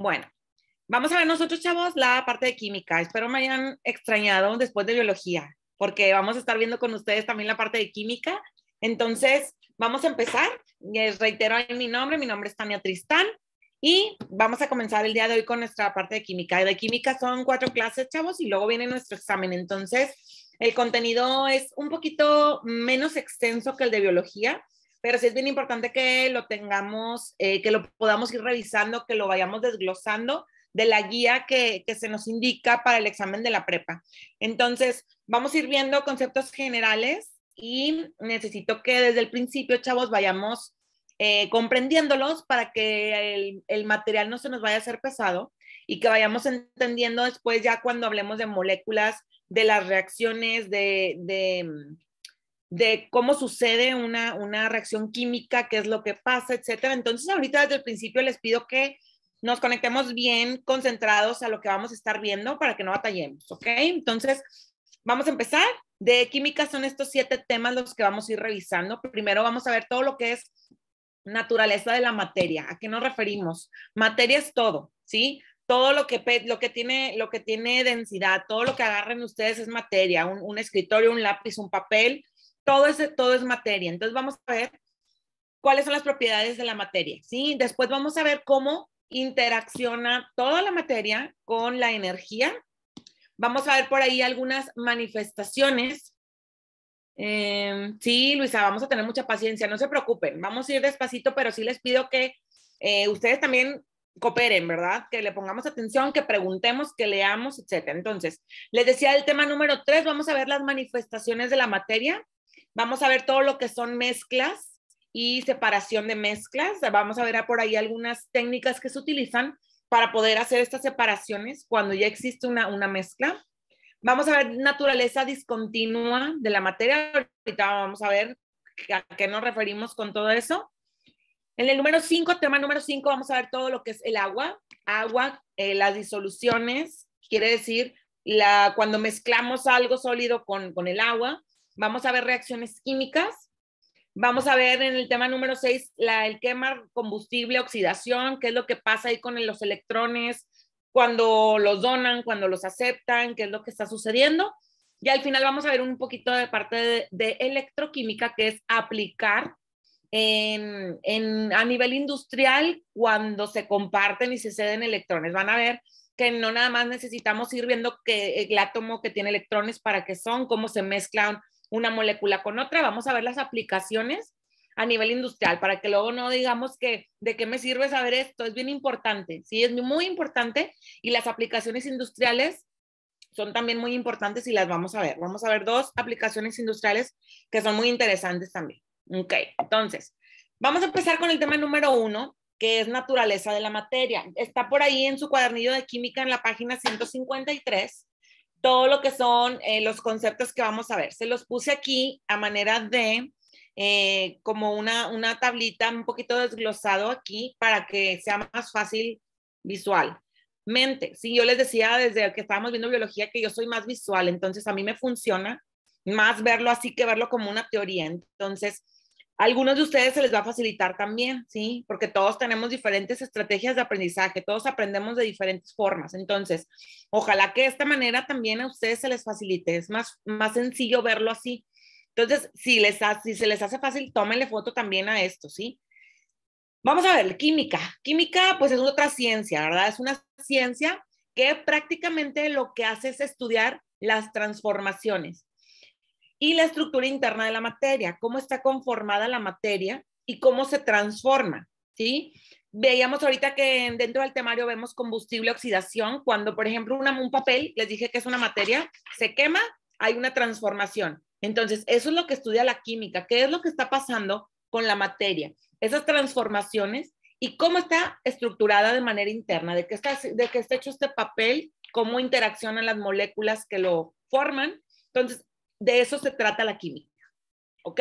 Bueno, vamos a ver nosotros, chavos, la parte de química. Espero me hayan extrañado después de biología, porque vamos a estar viendo con ustedes también la parte de química. Entonces, vamos a empezar. Les reitero ahí mi nombre, mi nombre es Tania Tristán y vamos a comenzar el día de hoy con nuestra parte de química. De química son cuatro clases, chavos, y luego viene nuestro examen. Entonces, el contenido es un poquito menos extenso que el de biología, pero sí es bien importante que lo tengamos, eh, que lo podamos ir revisando, que lo vayamos desglosando de la guía que, se nos indica para el examen de la prepa. Entonces, vamos a ir viendo conceptos generales y necesito que desde el principio, chavos, vayamos eh, comprendiéndolos para que el, material no se nos vaya a hacer pesado y que vayamos entendiendo después ya cuando hablemos de moléculas, de las reacciones, de de cómo sucede una, reacción química, qué es lo que pasa, etcétera. Entonces, ahorita desde el principio les pido que nos conectemos bien concentrados a lo que vamos a estar viendo para que no batallemos, ¿ok? Entonces, vamos a empezar. De química son estos siete temas los que vamos a ir revisando. Primero vamos a ver todo lo que es naturaleza de la materia. ¿A qué nos referimos? Materia es todo, ¿sí? Todo lo que, lo que, tiene, lo que tiene densidad, todo lo que agarren ustedes es materia. Un, un escritorio, un lápiz, un papel, todo es, todo es materia. Entonces vamos a ver cuáles son las propiedades de la materia, ¿sí? Después vamos a ver cómo interacciona toda la materia con la energía. Vamos a ver por ahí algunas manifestaciones. Em, sí, Luisa, vamos a tener mucha paciencia, no se preocupen, vamos a ir despacito, pero sí les pido que eh, ustedes también cooperen, ¿verdad? Que le pongamos atención, que preguntemos, que leamos, etcétera. Entonces, les decía el tema número tres, vamos a ver las manifestaciones de la materia. Vamos a ver todo lo que son mezclas y separación de mezclas. Vamos a ver por ahí algunas técnicas que se utilizan para poder hacer estas separaciones cuando ya existe una, mezcla. Vamos a ver naturaleza discontinua de la materia. Ahorita vamos a ver a qué nos referimos con todo eso. En el número 5, tema número 5, vamos a ver todo lo que es el agua. Agua, eh, las disoluciones, quiere decir la, cuando mezclamos algo sólido con el agua vamos a ver reacciones químicas, vamos a ver en el tema número 6 el quemar combustible, oxidación, qué es lo que pasa ahí con los electrones cuando los donan, cuando los aceptan, qué es lo que está sucediendo. Y al final vamos a ver un poquito de parte de, electroquímica, que es aplicar a nivel industrial cuando se comparten y se ceden electrones. Van a ver que no nada más necesitamos ir viendo que el átomo que tiene electrones, para qué son, cómo se mezclan una molécula con otra, vamos a ver las aplicaciones a nivel industrial, para que luego no digamos que de qué me sirve saber esto, es bien importante, sí, es muy importante y las aplicaciones industriales son también muy importantes y las vamos a ver. Vamos a ver dos aplicaciones industriales que son muy interesantes también. Ok, entonces, vamos a empezar con el tema número uno, que es naturaleza de la materia. Está por ahí en su cuadernillo de química en la página 153 todo lo que son eh, los conceptos que vamos a ver. Se los puse aquí a manera de eh, como una, tablita un poquito desglosado aquí para que sea más fácil visualmente. sí, yo les decía desde que estábamos viendo biología que yo soy más visual, entonces a mí me funciona más verlo así que verlo como una teoría. Entonces, algunos de ustedes se les va a facilitar también, ¿sí? Porque todos tenemos diferentes estrategias de aprendizaje, todos aprendemos de diferentes formas. Entonces, ojalá que de esta manera también a ustedes se les facilite. Es más, más sencillo verlo así. Entonces, si, les, si se les hace fácil, tómenle foto también a esto, ¿sí? Vamos a ver, química. Química, pues es otra ciencia, ¿verdad? Es una ciencia que prácticamente lo que hace es estudiar las transformaciones y la estructura interna de la materia, cómo está conformada la materia y cómo se transforma, ¿sí? Veíamos ahorita que dentro del temario vemos combustible oxidación, cuando por ejemplo un papel, les dije que es una materia, se quema, hay una transformación. Entonces, eso es lo que estudia la química, qué es lo que está pasando con la materia, esas transformaciones y cómo está estructurada de manera interna, de qué está, de qué está hecho este papel, cómo interaccionan las moléculas que lo forman. Entonces, de eso se trata la química. ¿Ok?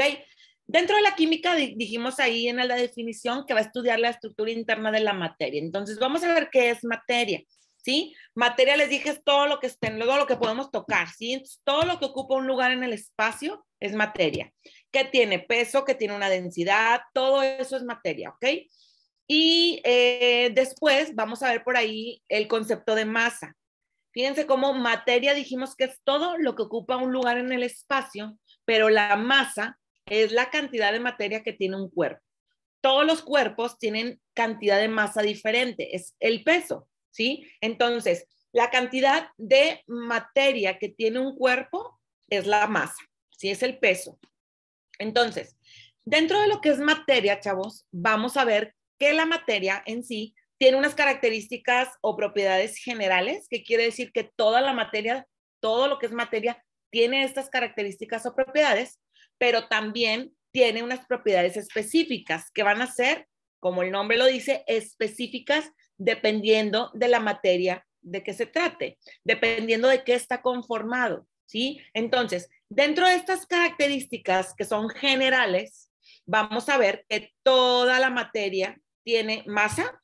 Dentro de la química dijimos ahí en la definición que va a estudiar la estructura interna de la materia. Entonces vamos a ver qué es materia, ¿sí? Materia les dije es todo lo que en todo lo que podemos tocar, ¿sí? todo lo que ocupa un lugar en el espacio es materia. Que tiene peso, que tiene una densidad, todo eso es materia, ¿ok? Y eh, después vamos a ver por ahí el concepto de masa. Fíjense cómo materia dijimos que es todo lo que ocupa un lugar en el espacio, pero la masa es la cantidad de materia que tiene un cuerpo. Todos los cuerpos tienen cantidad de masa diferente, es el peso, ¿sí? Entonces, la cantidad de materia que tiene un cuerpo es la masa, si Es el peso. Entonces, dentro de lo que es materia, chavos, vamos a ver que la materia en sí tiene unas características o propiedades generales, que quiere decir que toda la materia, todo lo que es materia, tiene estas características o propiedades, pero también tiene unas propiedades específicas que van a ser, como el nombre lo dice, específicas dependiendo de la materia de que se trate, dependiendo de qué está conformado, ¿sí? Entonces, dentro de estas características que son generales, vamos a ver que toda la materia tiene masa,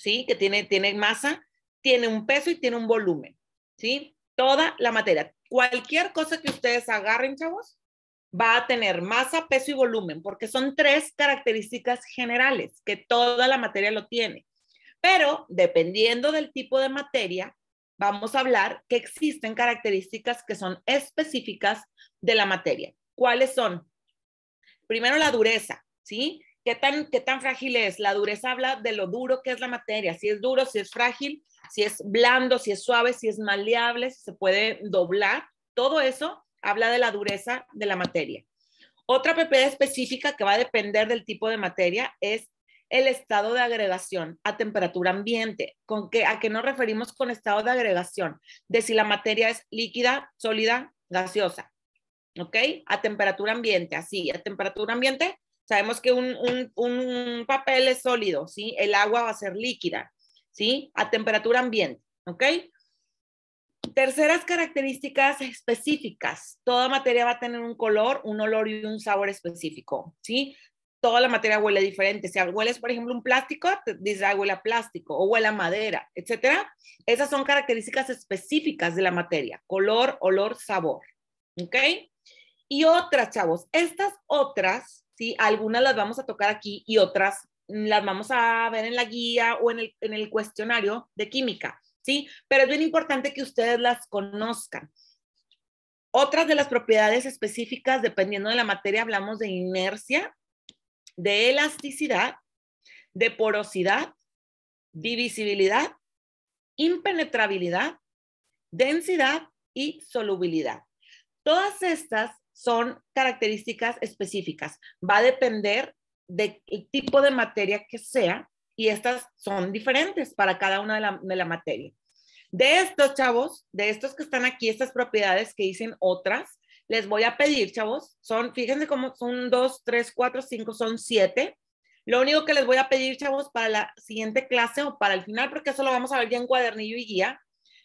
¿sí? Que tiene, tiene masa, tiene un peso y tiene un volumen, ¿sí? Toda la materia. Cualquier cosa que ustedes agarren, chavos, va a tener masa, peso y volumen, porque son tres características generales que toda la materia lo tiene. Pero dependiendo del tipo de materia, vamos a hablar que existen características que son específicas de la materia. ¿Cuáles son? Primero la dureza, ¿sí? ¿Qué tan, ¿Qué frágil es? La dureza habla de lo duro que es la materia, si es duro, si es frágil, si es blando, si es suave, si es maleable, si se puede doblar. Todo eso habla de la dureza de la materia. Otra propiedad específica que va a depender del tipo de materia es el estado de agregación a temperatura ambiente. ¿Con ¿A qué nos referimos con estado de agregación? De si la materia es líquida, sólida, gaseosa. ¿Ok? A temperatura ambiente, así, a temperatura ambiente Sabemos que un, papel es sólido, ¿sí? El agua va a ser líquida, ¿sí? A temperatura ambiente, ¿ok? Terceras características específicas. Toda materia va a tener un color, un olor y un sabor específico, ¿sí? Toda la materia huele diferente. Si hueles, por ejemplo, un plástico, dice, ah, huele plástico o huele madera, etcétera. Esas son características específicas de la materia. Color, olor, sabor, ¿ok? Y otras, chavos, estas otras algunas las vamos a tocar aquí y otras las vamos a ver en la guía o en el, en el cuestionario de química, ¿sí? Pero es bien importante que ustedes las conozcan. Otras de las propiedades específicas, dependiendo de la materia, hablamos de inercia, de elasticidad, de porosidad, divisibilidad, impenetrabilidad, densidad y solubilidad. Todas estas son características específicas. Va a depender del tipo de materia que sea y estas son diferentes para cada una de la, materia. De estos chavos, de estos que están aquí, estas propiedades que dicen otras, les voy a pedir, chavos, son, fíjense cómo son dos, tres, cuatro, cinco, son siete. Lo único que les voy a pedir, chavos, para la siguiente clase o para el final, porque eso lo vamos a ver ya en cuadernillo y guía,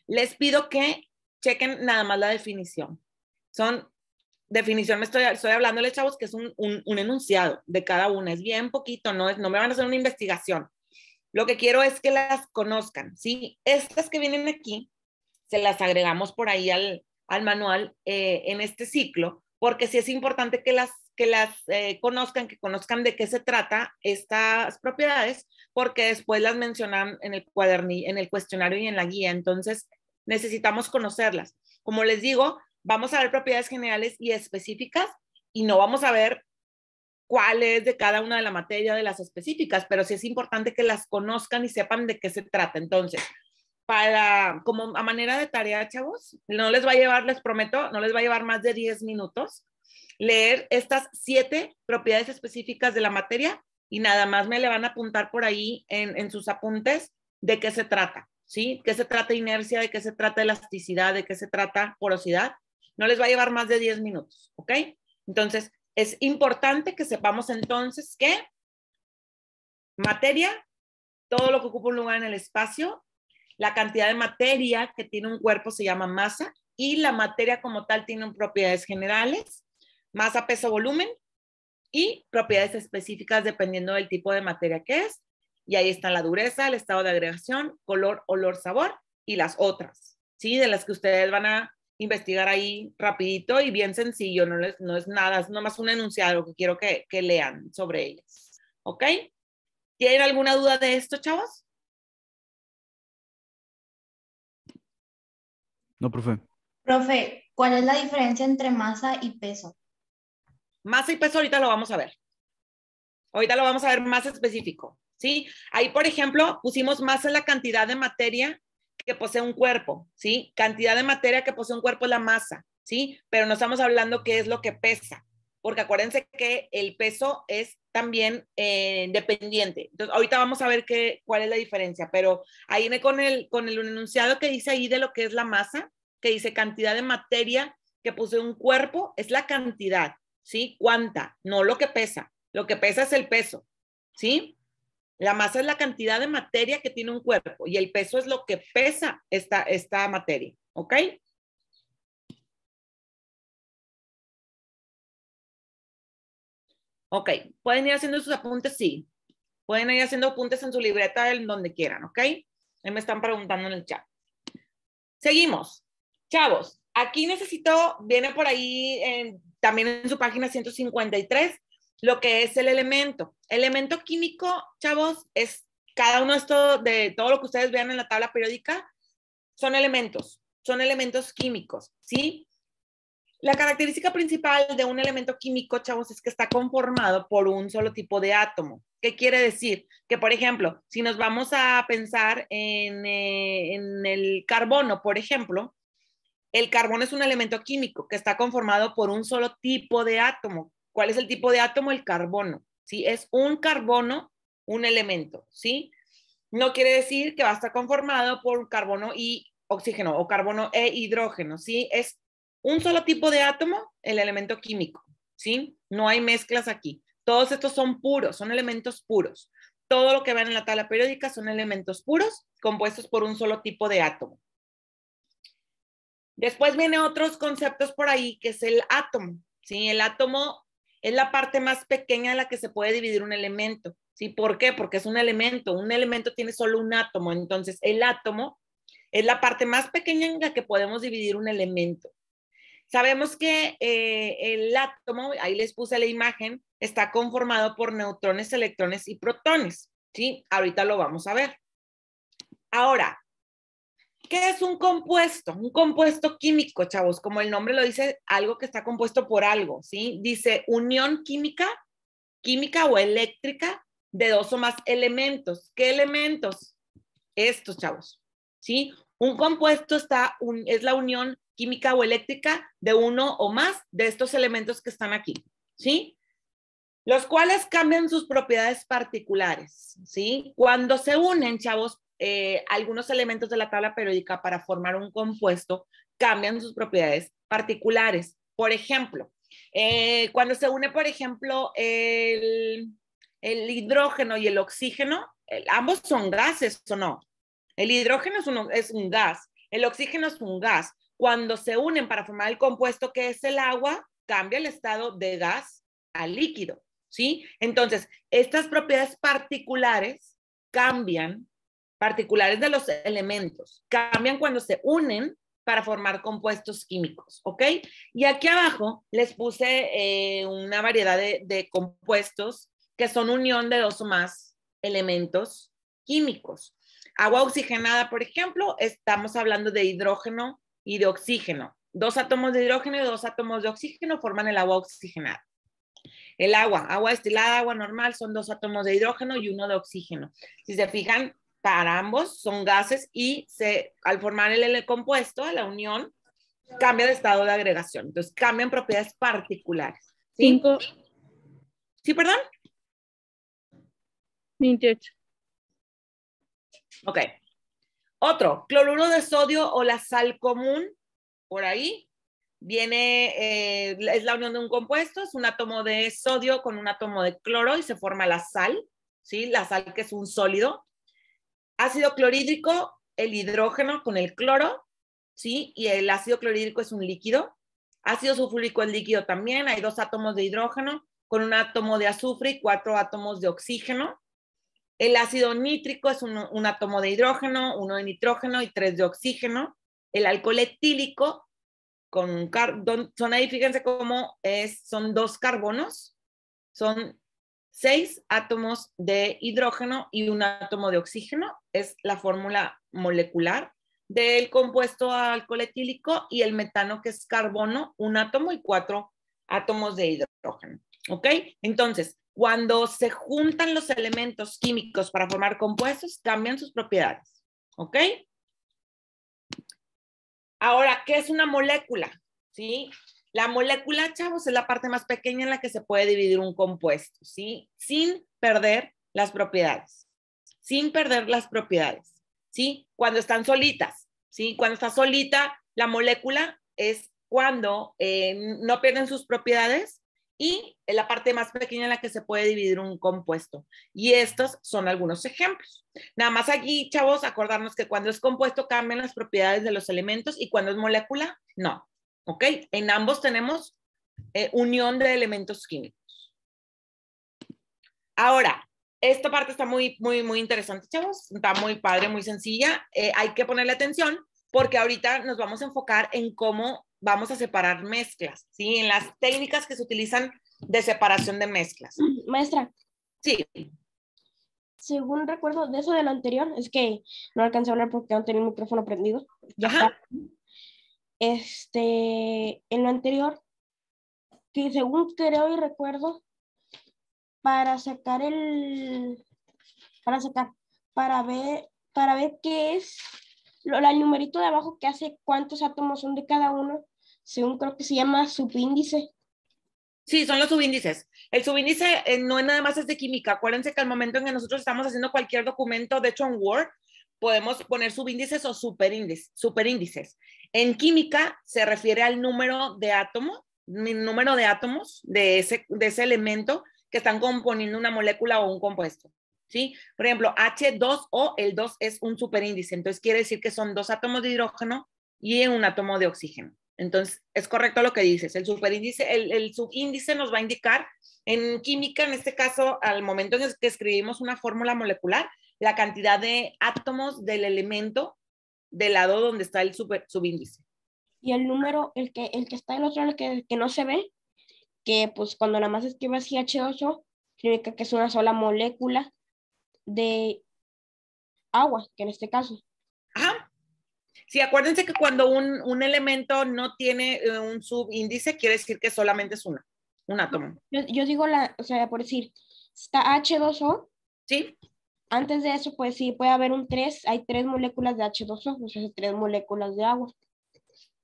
les pido que chequen nada más la definición. Son definición me estoy, hablando hablándole, chavos, que es un, un, enunciado de cada una, es bien poquito, no, es, no me van a hacer una investigación. Lo que quiero es que las conozcan, ¿sí? Estas que vienen aquí, se las agregamos por ahí al, manual eh, en este ciclo, porque sí es importante que las, que las eh, conozcan, que conozcan de qué se trata estas propiedades, porque después las mencionan en el, cuadernillo, en el cuestionario y en la guía, entonces necesitamos conocerlas. Como les digo, Vamos a ver propiedades generales y específicas y no vamos a ver cuál es de cada una de la materia de las específicas, pero sí es importante que las conozcan y sepan de qué se trata. Entonces, para, como a manera de tarea, chavos, no les va a llevar, les prometo, no les va a llevar más de 10 minutos leer estas siete propiedades específicas de la materia y nada más me le van a apuntar por ahí en, en sus apuntes de qué se trata, ¿sí? ¿Qué se trata inercia? ¿De qué se trata elasticidad? ¿De qué se trata porosidad? No les va a llevar más de 10 minutos, ¿ok? Entonces, es importante que sepamos entonces que materia, todo lo que ocupa un lugar en el espacio, la cantidad de materia que tiene un cuerpo se llama masa y la materia como tal tiene propiedades generales, masa, peso, volumen y propiedades específicas dependiendo del tipo de materia que es. Y ahí está la dureza, el estado de agregación, color, olor, sabor y las otras, ¿sí? De las que ustedes van a investigar ahí rapidito y bien sencillo, no, no es nada, es nomás un enunciado que quiero que, lean sobre ellas. ¿Ok? ¿Tienen alguna duda de esto, chavos? No, profe. Profe, ¿cuál es la diferencia entre masa y peso? Masa y peso ahorita lo vamos a ver. Ahorita lo vamos a ver más específico, ¿sí? Ahí, por ejemplo, pusimos masa en la cantidad de materia que posee un cuerpo, ¿sí? Cantidad de materia que posee un cuerpo es la masa, ¿sí? Pero no estamos hablando qué es lo que pesa, porque acuérdense que el peso es también eh, dependiente. Entonces, ahorita vamos a ver qué, cuál es la diferencia, pero ahí viene con el, con el enunciado que dice ahí de lo que es la masa, que dice cantidad de materia que posee un cuerpo, es la cantidad, ¿sí? ¿Cuánta? No lo que pesa. Lo que pesa es el peso, ¿sí? La masa es la cantidad de materia que tiene un cuerpo y el peso es lo que pesa esta, esta materia, ¿ok? Ok, pueden ir haciendo sus apuntes, sí. Pueden ir haciendo apuntes en su libreta, en donde quieran, ¿ok? me están preguntando en el chat. Seguimos. Chavos, aquí necesito, viene por ahí también en su página 153, lo que es el elemento. Elemento químico, chavos, es cada uno de, esto, de todo lo que ustedes vean en la tabla periódica, son elementos, son elementos químicos, ¿sí? La característica principal de un elemento químico, chavos, es que está conformado por un solo tipo de átomo. ¿Qué quiere decir? Que, por ejemplo, si nos vamos a pensar en, eh, en el carbono, por ejemplo, el carbono es un elemento químico que está conformado por un solo tipo de átomo, ¿Cuál es el tipo de átomo? El carbono, ¿sí? Es un carbono, un elemento, ¿sí? No quiere decir que va a estar conformado por carbono y oxígeno o carbono e hidrógeno, ¿sí? Es un solo tipo de átomo, el elemento químico, ¿sí? No hay mezclas aquí. Todos estos son puros, son elementos puros. Todo lo que ven en la tabla periódica son elementos puros compuestos por un solo tipo de átomo. Después viene otros conceptos por ahí, que es el átomo. ¿sí? El átomo es la parte más pequeña en la que se puede dividir un elemento. ¿Sí? ¿Por qué? Porque es un elemento. Un elemento tiene solo un átomo. Entonces, el átomo es la parte más pequeña en la que podemos dividir un elemento. Sabemos que eh, el átomo, ahí les puse la imagen, está conformado por neutrones, electrones y protones. ¿Sí? Ahorita lo vamos a ver. Ahora, ¿Qué es un compuesto? Un compuesto químico, chavos, como el nombre lo dice, algo que está compuesto por algo, ¿sí? Dice unión química, química o eléctrica de dos o más elementos. ¿Qué elementos? Estos, chavos, ¿sí? Un compuesto está un, es la unión química o eléctrica de uno o más de estos elementos que están aquí, ¿sí? Los cuales cambian sus propiedades particulares, ¿sí? Cuando se unen, chavos, eh, algunos elementos de la tabla periódica para formar un compuesto cambian sus propiedades particulares. Por ejemplo, eh, cuando se une, por ejemplo, el, el hidrógeno y el oxígeno, ambos son gases o no. El hidrógeno es un, es un gas, el oxígeno es un gas. Cuando se unen para formar el compuesto que es el agua, cambia el estado de gas a líquido, ¿sí? Entonces, estas propiedades particulares cambian particulares de los elementos. Cambian cuando se unen para formar compuestos químicos, ¿ok? Y aquí abajo les puse eh, una variedad de, de compuestos que son unión de dos o más elementos químicos. Agua oxigenada, por ejemplo, estamos hablando de hidrógeno y de oxígeno. Dos átomos de hidrógeno y dos átomos de oxígeno forman el agua oxigenada. El agua, agua destilada, agua normal, son dos átomos de hidrógeno y uno de oxígeno. Si se fijan, para ambos son gases y se, al formar el, L compuesto, la unión, cambia de estado de agregación. Entonces cambian propiedades particulares. ¿Sí? ¿Sí, perdón? 28. Ok. Otro, cloruro de sodio o la sal común, por ahí. Viene, eh, es la unión de un compuesto, es un átomo de sodio con un átomo de cloro y se forma la sal, ¿sí? La sal que es un sólido ácido clorhídrico, el hidrógeno con el cloro, ¿sí? Y el ácido clorhídrico es un líquido. Ácido sulfúrico es líquido también, hay dos átomos de hidrógeno con un átomo de azufre y cuatro átomos de oxígeno. El ácido nítrico es un, átomo de hidrógeno, uno de nitrógeno y tres de oxígeno. El alcohol etílico, con son ahí, fíjense cómo es, son dos carbonos, son seis átomos de hidrógeno y un átomo de oxígeno. Es la fórmula molecular del compuesto alcohol y el metano, que es carbono, un átomo y cuatro átomos de hidrógeno. ¿Ok? Entonces, cuando se juntan los elementos químicos para formar compuestos, cambian sus propiedades. ¿Ok? Ahora, ¿qué es una molécula? ¿Sí? La molécula, chavos, es la parte más pequeña en la que se puede dividir un compuesto, ¿sí? Sin perder las propiedades, sin perder las propiedades, ¿sí? Cuando están solitas, ¿sí? Cuando está solita la molécula es cuando eh, no pierden sus propiedades y es la parte más pequeña en la que se puede dividir un compuesto. Y estos son algunos ejemplos. Nada más aquí, chavos, acordarnos que cuando es compuesto cambian las propiedades de los elementos y cuando es molécula, no. ¿Ok? En ambos tenemos eh, unión de elementos químicos. Ahora, esta parte está muy, muy, muy interesante, chavos. Está muy padre, muy sencilla. Eh, hay que ponerle atención porque ahorita nos vamos a enfocar en cómo vamos a separar mezclas, ¿sí? En las técnicas que se utilizan de separación de mezclas. Maestra. Sí. Según recuerdo de eso de lo anterior, es que no alcancé a hablar porque no tenía el micrófono prendido. Ya Ajá. Está este, en lo anterior, que según creo y recuerdo, para sacar el, para sacar, para ver, para ver qué es, lo, el numerito de abajo que hace cuántos átomos son de cada uno, según creo que se llama subíndice. Sí, son los subíndices. El subíndice eh, no es nada más es de química. Acuérdense que al momento en que nosotros estamos haciendo cualquier documento, de hecho en Word, podemos poner subíndices o superíndices, superíndices. En química se refiere al número de átomos, número de átomos de ese, elemento que están componiendo una molécula o un compuesto. ¿Sí? Por ejemplo, H2O, el 2 es un superíndice, entonces quiere decir que son dos átomos de hidrógeno y un átomo de oxígeno. Entonces, es correcto lo que dices, el superíndice, el, subíndice nos va a indicar en química, en este caso, al momento en que escribimos una fórmula molecular, la cantidad de átomos del elemento del lado donde está el subíndice. Y el número, el que, el que está en otro, el que, que no se ve, que pues cuando nada más H2O, significa que es una sola molécula de agua, que en este caso. Ajá. Sí, acuérdense que cuando un, elemento no tiene eh, un subíndice, quiere decir que solamente es una, un átomo. Yo, digo, la, o sea, por decir, está H2O. Sí. Antes de eso, pues sí, puede haber un 3, hay tres moléculas de H2O, o tres moléculas de agua.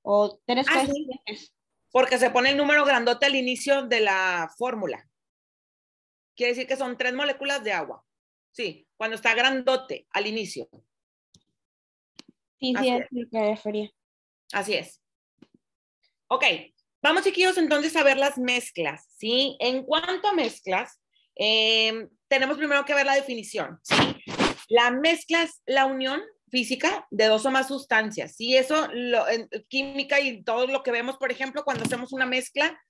O tres ah, Porque se pone el número grandote al inicio de la fórmula. Quiere decir que son tres moléculas de agua. Sí, cuando está grandote al inicio. Sí, Así sí, es lo que refería. Así es. Ok, vamos chiquillos entonces a ver las mezclas, ¿sí? En cuanto a mezclas, em, tenemos primero que ver la definición, La mezcla es la unión física de dos o más sustancias, Y Eso, lo, en, química y todo lo que vemos, por ejemplo, cuando hacemos una mezcla,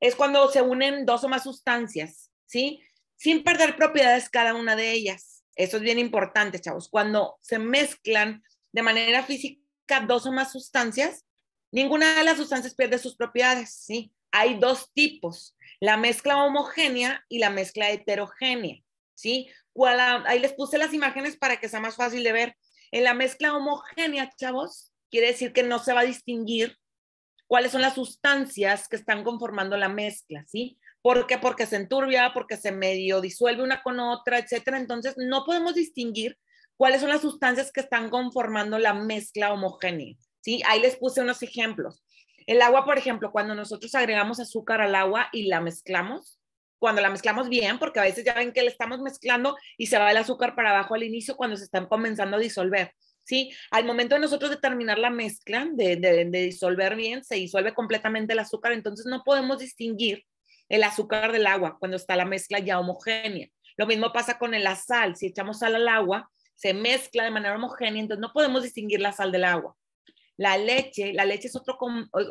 es cuando se unen dos o más sustancias, ¿sí? Sin perder propiedades cada una de ellas. Eso es bien importante, chavos. Cuando se mezclan de manera física dos o más sustancias, ninguna de las sustancias pierde sus propiedades, ¿sí? Hay dos tipos, la mezcla homogénea y la mezcla heterogénea. ¿sí? Ah, ahí les puse las imágenes para que sea más fácil de ver. En la mezcla homogénea, chavos, quiere decir que no se va a distinguir cuáles son las sustancias que están conformando la mezcla, ¿sí? ¿Por qué? Porque se enturbia, porque se medio disuelve una con otra, etcétera. Entonces, no podemos distinguir cuáles son las sustancias que están conformando la mezcla homogénea, ¿sí? Ahí les puse unos ejemplos. El agua, por ejemplo, cuando nosotros agregamos azúcar al agua y la mezclamos, cuando la mezclamos bien, porque a veces ya ven que le estamos mezclando y se va el azúcar para abajo al inicio cuando se están comenzando a disolver. ¿Sí? Al momento de nosotros determinar la mezcla, de, disolver bien, se disuelve completamente el azúcar, entonces no podemos distinguir el azúcar del agua cuando está la mezcla ya homogénea. Lo mismo pasa con la sal, si echamos sal al agua, se mezcla de manera homogénea, entonces no podemos distinguir la sal del agua. La leche, la leche es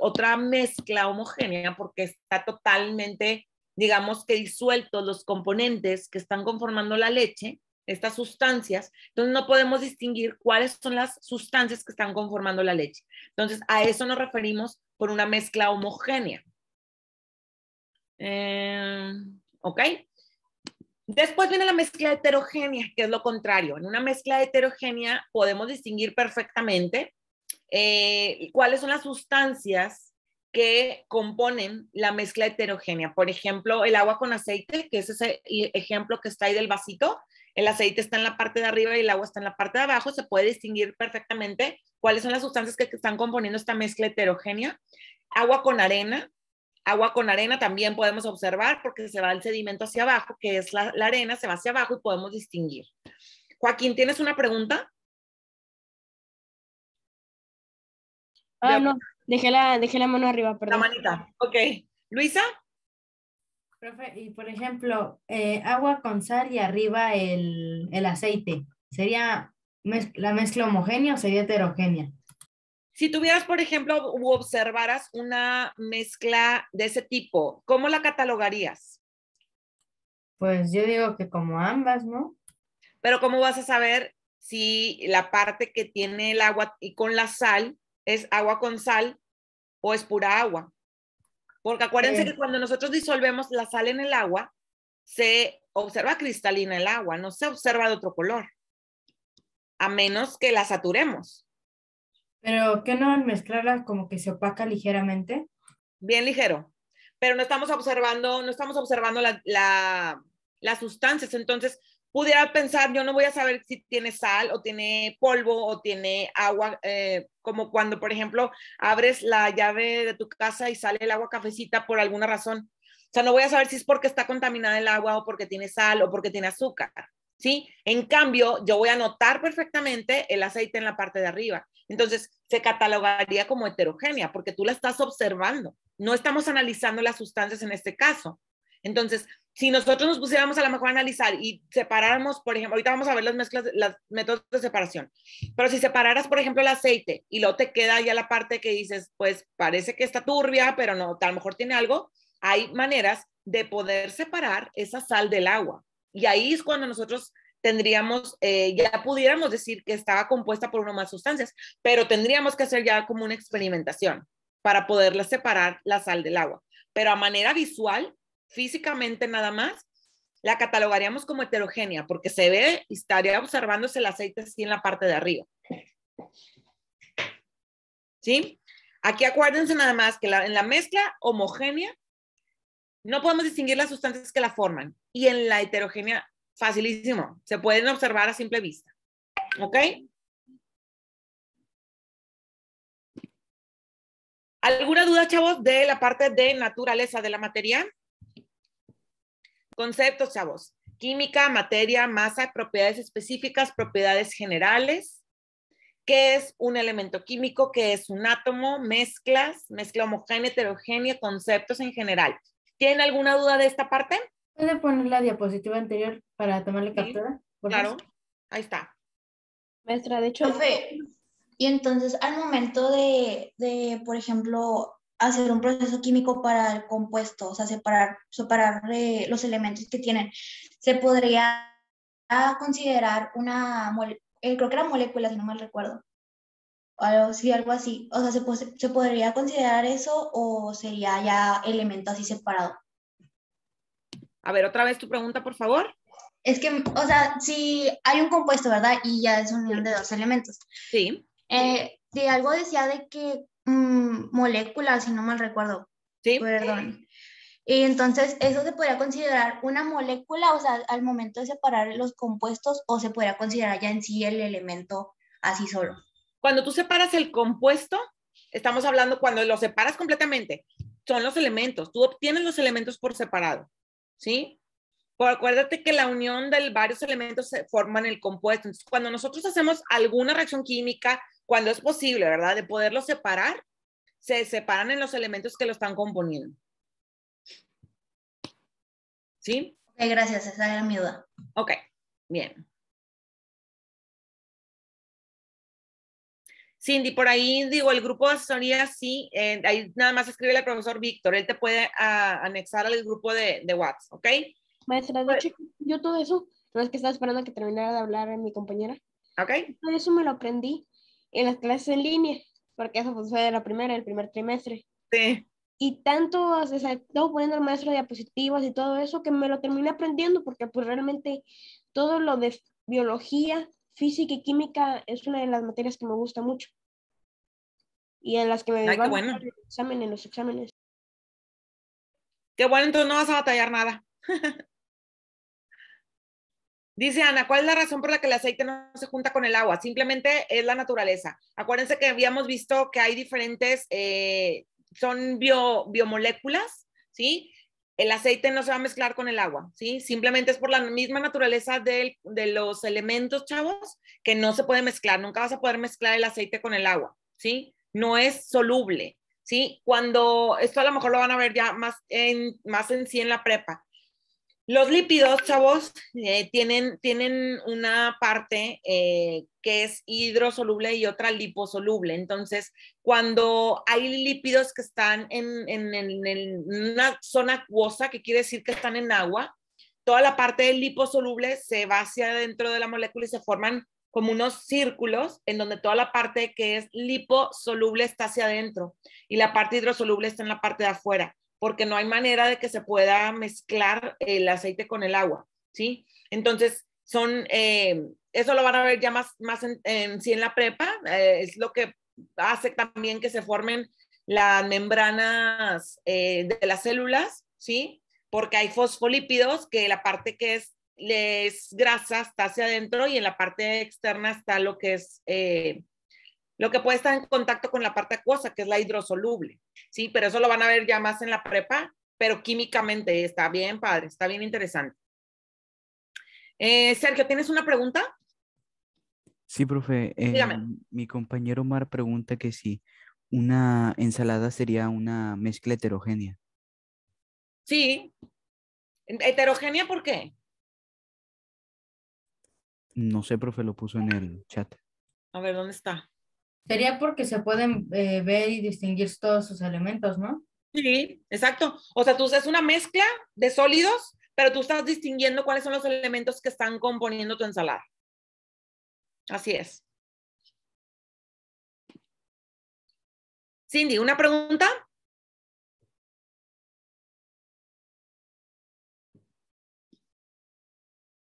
otra mezcla homogénea porque está totalmente digamos que disueltos los componentes que están conformando la leche, estas sustancias, entonces no podemos distinguir cuáles son las sustancias que están conformando la leche. Entonces, a eso nos referimos por una mezcla homogénea. Eh, ¿Ok? Después viene la mezcla heterogénea, que es lo contrario. En una mezcla heterogénea podemos distinguir perfectamente eh, cuáles son las sustancias que componen la mezcla heterogénea. Por ejemplo, el agua con aceite, que es ese e-, ejemplo que está ahí del vasito. El aceite está en la parte de arriba y el agua está en la parte de abajo. Se puede distinguir perfectamente cuáles son las sustancias que están componiendo esta mezcla heterogénea. Agua con arena. Agua con arena también podemos observar porque se va el sedimento hacia abajo, que es la, arena, se va hacia abajo y podemos distinguir. Joaquín, ¿tienes una pregunta? Ah, no, Dejé la, mano arriba, perdón. La manita, ok. Luisa. Profe, y por ejemplo, eh, agua con sal y arriba el, aceite. ¿Sería la mezcla homogénea o sería heterogénea? Si tuvieras, por ejemplo, u observaras una mezcla de ese tipo, ¿cómo la catalogarías? Pues yo digo que como ambas, ¿no? Pero ¿cómo vas a saber si la parte que tiene el agua y con la sal es agua con sal o es pura agua. Porque acuérdense que cuando nosotros disolvemos la sal en el agua, se observa cristalina el agua, no se observa de otro color, a menos que la saturemos. Pero que no al mezclarla como que se opaca ligeramente. Bien ligero, pero no estamos observando, no estamos observando la, las sustancias. Entonces, pudiera pensar, yo no voy a saber si tiene sal o tiene polvo o tiene agua, eh, como cuando, por ejemplo, abres la llave de tu casa y sale el agua cafecita por alguna razón. O sea, no voy a saber si es porque está contaminada el agua o porque tiene sal o porque tiene azúcar, ¿sí? En cambio, yo voy a notar perfectamente el aceite en la parte de arriba. Entonces, se catalogaría como heterogénea porque tú la estás observando. No estamos analizando las sustancias en este caso. Entonces, si nosotros nos pusiéramos a lo mejor a analizar y separáramos, por ejemplo, ahorita vamos a ver las mezclas, los métodos de separación, pero si separaras, por ejemplo, el aceite y luego te queda ya la parte que dices, pues parece que está turbia, pero no, tal lo mejor tiene algo, hay maneras de poder separar esa sal del agua. Y ahí es cuando nosotros tendríamos, eh, ya pudiéramos decir que estaba compuesta por una más sustancias, pero tendríamos que hacer ya como una experimentación para poderla separar la sal del agua. Pero a manera visual, físicamente nada más, la catalogaríamos como heterogénea porque se ve y estaría observándose el aceite así en la parte de arriba. ¿Sí? Aquí acuérdense nada más que en la mezcla homogénea no podemos distinguir las sustancias que la forman y en la heterogénea facilísimo, se pueden observar a simple vista. ¿Ok? ¿Alguna duda, chavos, de la parte de naturaleza de la materia? Conceptos, chavos. Química, materia, masa, propiedades específicas, propiedades generales. ¿Qué es un elemento químico? ¿Qué es un átomo? Mezclas, mezcla homogénea, heterogénea, conceptos en general. ¿Tienen alguna duda de esta parte? ¿Puede poner la diapositiva anterior para tomarle captura? claro, ahí está. Maestra, de hecho... y entonces al momento de, de, por ejemplo, hacer un proceso químico para el compuesto, o sea, separar, separar eh, los elementos que tienen. Se podría considerar una, eh, creo que era molécula, si no mal recuerdo, o algo, sí, algo así. O sea, ¿se, ¿se podría considerar eso o sería ya elemento así separado? A ver, otra vez tu pregunta, por favor. Es que, o sea, si hay un compuesto, ¿verdad? Y ya es unión de dos elementos. Sí. Eh, de algo decía de que Mm, molécula, si no mal recuerdo. Sí. Perdón. Y entonces, ¿eso se podría considerar una molécula? O sea, al momento de separar los compuestos, o se podría considerar ya en sí el elemento así solo. Cuando tú separas el compuesto, estamos hablando cuando lo separas completamente, son los elementos. Tú obtienes los elementos por separado, ¿sí? Pero acuérdate que la unión de varios elementos se forman el compuesto. Entonces, cuando nosotros hacemos alguna reacción química cuando es posible, ¿verdad? De poderlo separar, se separan en los elementos que lo están componiendo. ¿Sí? Ok, gracias, esa era mi duda. Ok, bien. Cindy, por ahí digo, el grupo de asesoría sí, eh, ahí nada más escribe al profesor Víctor, él te puede ah, anexar al grupo de, WhatsApp, ¿ok? Maestra, pues yo todo eso, no es que estaba esperando que terminara de hablar mi compañera. Ok. Todo eso me lo aprendí en las clases en línea, porque eso pues, fue la primera, el primer trimestre. Sí. Y tanto o se saltó poniendo el maestro diapositivas y todo eso que me lo terminé aprendiendo, porque pues realmente todo lo de biología, física y química es una de las materias que me gusta mucho. Y en las que me dedico en los exámenes. Qué bueno, entonces no vas a batallar nada. Dice Ana, ¿cuál es la razón por la que el aceite no se junta con el agua? Simplemente es la naturaleza. Acuérdense que habíamos visto que hay diferentes, eh, son biomoléculas, ¿sí? El aceite no se va a mezclar con el agua, ¿sí? Simplemente es por la misma naturaleza de los elementos, chavos, que no se puede mezclar. Nunca vas a poder mezclar el aceite con el agua, ¿sí? No es soluble, ¿sí? Cuando, esto a lo mejor lo van a ver ya más en, más en sí en la prepa los lípidos, chavos, eh, tienen, tienen, una parte eh, que es hidrosoluble y otra liposoluble. Entonces, cuando hay lípidos que están en, en, una zona acuosa, que quiere decir que están en agua, toda la parte liposoluble se va hacia adentro de la molécula y se forman como unos círculos en donde toda la parte que es liposoluble está hacia adentro y la parte hidrosoluble está en la parte de afuera porque no hay manera de que se pueda mezclar el aceite con el agua, ¿sí? Entonces, son, eh, eso lo van a ver ya más, más en, en la prepa, eh, es lo que hace también que se formen las membranas eh, de las células, ¿sí? Porque hay fosfolípidos que la parte que es, les grasa está hacia adentro y en la parte externa está lo que es lo que puede estar en contacto con la parte acuosa, que es la hidrosoluble, ¿sí? Pero eso lo van a ver ya más en la prepa, pero químicamente está bien, padre, está bien interesante. Eh, Sergio, ¿tienes una pregunta? Sí, profe. Eh, mi compañero Mar pregunta que si una ensalada sería una mezcla heterogénea. Sí. ¿Heterogénea por qué? No sé, profe, lo puso en el chat. A ver, ¿dónde está? Sería porque se pueden eh, ver y distinguir todos sus elementos, ¿no? Sí, exacto. O sea, tú es una mezcla de sólidos, pero tú estás distinguiendo cuáles son los elementos que están componiendo tu ensalada. Así es. Cindy, ¿una pregunta?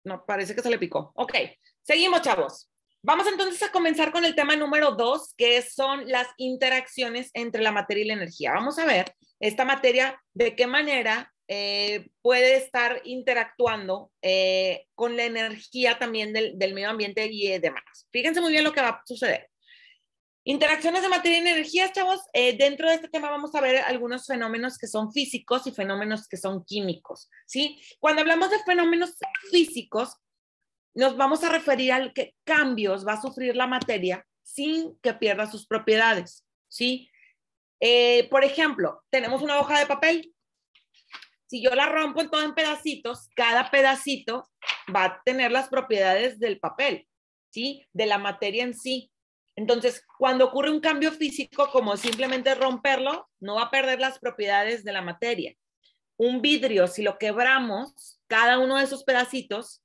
No, parece que se le picó. Ok, seguimos, chavos. Vamos entonces a comenzar con el tema número dos, que son las interacciones entre la materia y la energía. Vamos a ver esta materia de qué manera eh, puede estar interactuando eh, con la energía también del, medio ambiente y eh, demás. Fíjense muy bien lo que va a suceder. Interacciones de materia y energía, chavos. dentro de este tema vamos a ver algunos fenómenos que son físicos y fenómenos que son químicos, ¿sí? Cuando hablamos de fenómenos físicos, nos vamos a referir al que cambios va a sufrir la materia sin que pierda sus propiedades, ¿sí? Eh, por ejemplo, tenemos una hoja de papel. Si yo la rompo en todo en pedacitos, cada pedacito va a tener las propiedades del papel, ¿sí? De la materia en sí. Entonces, cuando ocurre un cambio físico, como simplemente romperlo, no va a perder las propiedades de la materia. Un vidrio, si lo quebramos, cada uno de esos pedacitos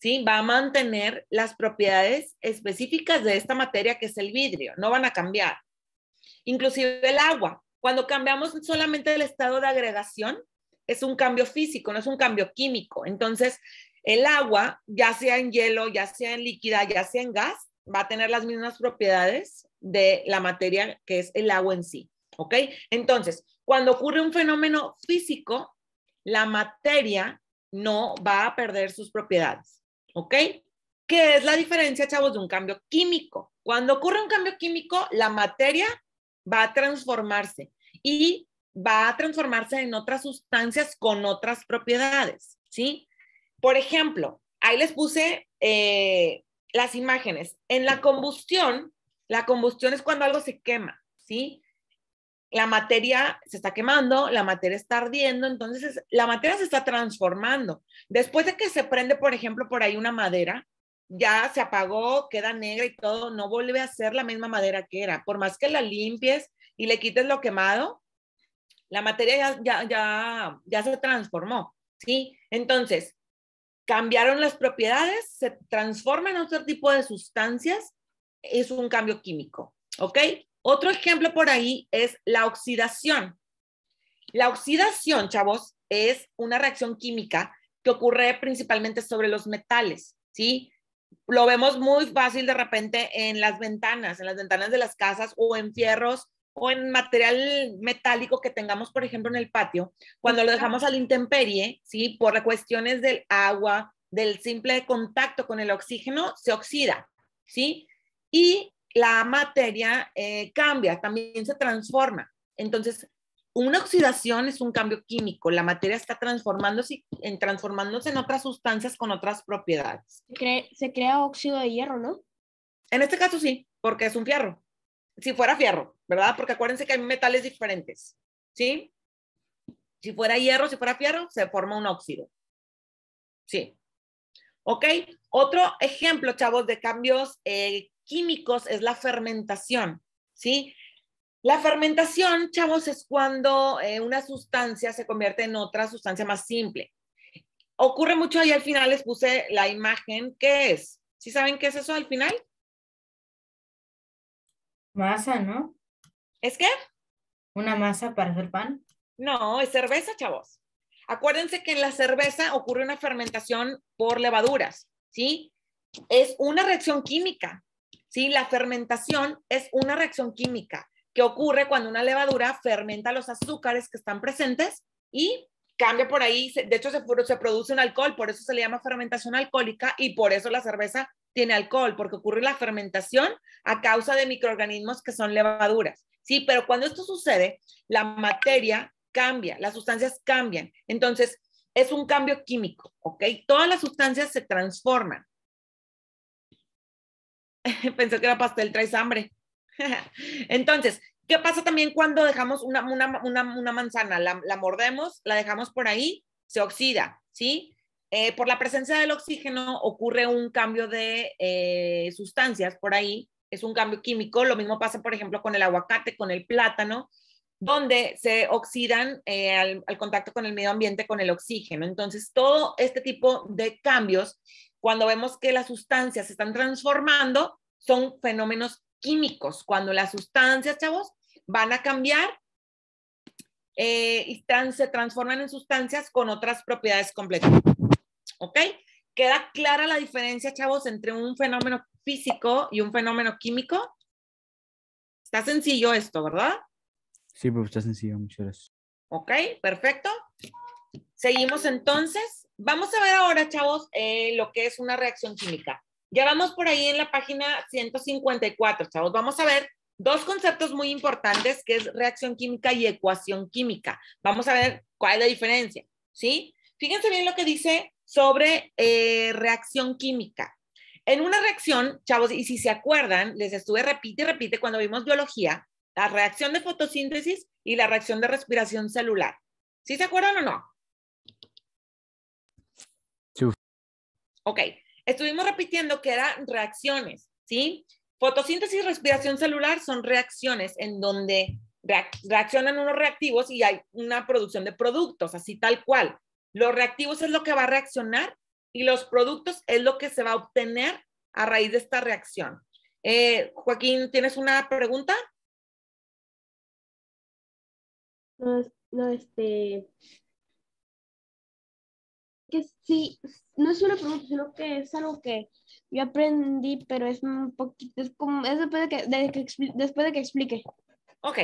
¿sí? Va a mantener las propiedades específicas de esta materia que es el vidrio, no van a cambiar. Inclusive el agua, cuando cambiamos solamente el estado de agregación, es un cambio físico, no es un cambio químico. Entonces, el agua, ya sea en hielo, ya sea en líquida, ya sea en gas, va a tener las mismas propiedades de la materia que es el agua en sí, ¿ok? Entonces, cuando ocurre un fenómeno físico, la materia no va a perder sus propiedades. ¿Ok? ¿Qué es la diferencia, chavos, de un cambio químico? Cuando ocurre un cambio químico, la materia va a transformarse y va a transformarse en otras sustancias con otras propiedades, ¿sí? Por ejemplo, ahí les puse eh, las imágenes. En la combustión, la combustión es cuando algo se quema, ¿sí? la materia se está quemando, la materia está ardiendo, entonces la materia se está transformando. Después de que se prende, por ejemplo, por ahí una madera, ya se apagó, queda negra y todo, no vuelve a ser la misma madera que era. Por más que la limpies y le quites lo quemado, la materia ya, ya, ya, ya se transformó, ¿sí? Entonces, cambiaron las propiedades, se transforma en otro tipo de sustancias, es un cambio químico, ¿ok? Otro ejemplo por ahí es la oxidación. La oxidación, chavos, es una reacción química que ocurre principalmente sobre los metales, ¿sí? Lo vemos muy fácil de repente en las ventanas, en las ventanas de las casas o en fierros o en material metálico que tengamos, por ejemplo, en el patio, cuando lo dejamos a la intemperie, ¿sí? Por cuestiones del agua, del simple contacto con el oxígeno, se oxida, ¿sí? Y la materia eh, cambia, también se transforma. Entonces, una oxidación es un cambio químico, la materia está transformándose en, transformándose en otras sustancias con otras propiedades. Se, crea óxido de hierro, ¿no? En este caso sí, porque es un fierro. Si fuera fierro, ¿verdad? Porque acuérdense que hay metales diferentes, ¿sí? Si fuera hierro, si fuera fierro, se forma un óxido. Sí. ¿Ok? Otro ejemplo, chavos, de cambios eh, químicos es la fermentación, ¿sí? La fermentación, chavos, es cuando eh, una sustancia se convierte en otra sustancia más simple. Ocurre mucho ahí al final, les puse la imagen, ¿qué es? ¿Sí saben qué es eso al final? Masa, ¿no? ¿Es qué? ¿Una masa para hacer pan? No, es cerveza, chavos. Acuérdense que en la cerveza ocurre una fermentación por levaduras, ¿sí? Es una reacción química, ¿sí? La fermentación es una reacción química que ocurre cuando una levadura fermenta los azúcares que están presentes y cambia por ahí, de hecho se, produce un alcohol, por eso se le llama fermentación alcohólica y por eso la cerveza tiene alcohol, porque ocurre la fermentación a causa de microorganismos que son levaduras. Sí, pero cuando esto sucede, la materia cambia, las sustancias cambian. Entonces, es un cambio químico, ¿ok? Todas las sustancias se transforman. Pensé que era pastel, traes hambre. Entonces, ¿qué pasa también cuando dejamos una, una, una, manzana? La, mordemos, la dejamos por ahí, se oxida, ¿sí? Eh, por la presencia del oxígeno ocurre un cambio de eh, sustancias por ahí, es un cambio químico. Lo mismo pasa, por ejemplo, con el aguacate, con el plátano, donde se oxidan eh, al, contacto con el medio ambiente, con el oxígeno. Entonces, todo este tipo de cambios cuando vemos que las sustancias se están transformando, son fenómenos químicos. Cuando las sustancias, chavos, van a cambiar eh, y se transforman en sustancias con otras propiedades completas. ¿Ok? ¿Queda clara la diferencia, chavos, entre un fenómeno físico y un fenómeno químico? Está sencillo esto, ¿verdad? Sí, pero está sencillo, muchas gracias. Ok, perfecto. Seguimos entonces. Vamos a ver ahora, chavos, eh, lo que es una reacción química. Ya vamos por ahí en la página 154, chavos. Vamos a ver dos conceptos muy importantes que es reacción química y ecuación química. Vamos a ver cuál es la diferencia, ¿sí? Fíjense bien lo que dice sobre eh, reacción química. En una reacción, chavos, y si se acuerdan, les estuve repite y repite cuando vimos biología, la reacción de fotosíntesis y la reacción de respiración celular. ¿Sí se acuerdan o no? Ok, estuvimos repitiendo que eran reacciones, ¿sí? Fotosíntesis y respiración celular son reacciones en donde reaccionan unos reactivos y hay una producción de productos, así tal cual. Los reactivos es lo que va a reaccionar y los productos es lo que se va a obtener a raíz de esta reacción. Eh, Joaquín, ¿tienes una pregunta? No, no, este, que sí, no es una pregunta, sino que es algo que yo aprendí, pero es un poquito, es como, después de que, después de que explique. Ok,